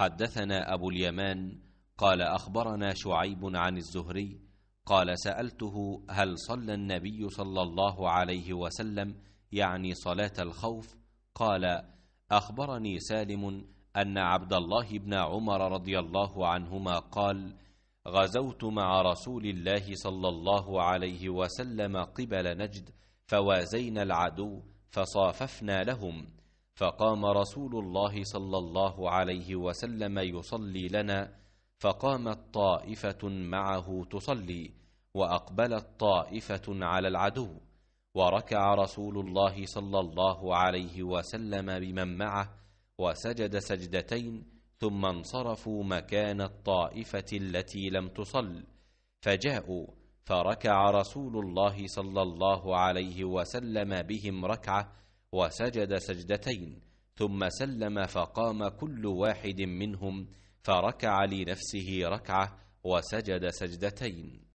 حدثنا ابو اليمان قال اخبرنا شعيب عن الزهري قال سالته هل صلى النبي صلى الله عليه وسلم يعني صلاه الخوف قال اخبرني سالم ان عبد الله بن عمر رضي الله عنهما قال غزوت مع رسول الله صلى الله عليه وسلم قبل نجد فوازينا العدو فصاففنا لهم فقام رسول الله صلى الله عليه وسلم يصلي لنا فقامت طائفه معه تصلي واقبلت طائفه على العدو وركع رسول الله صلى الله عليه وسلم بمن معه وسجد سجدتين ثم انصرفوا مكان الطائفه التي لم تصل فجاءوا فركع رسول الله صلى الله عليه وسلم بهم ركعه وسجد سجدتين ثم سلم فقام كل واحد منهم فركع لنفسه ركعه وسجد سجدتين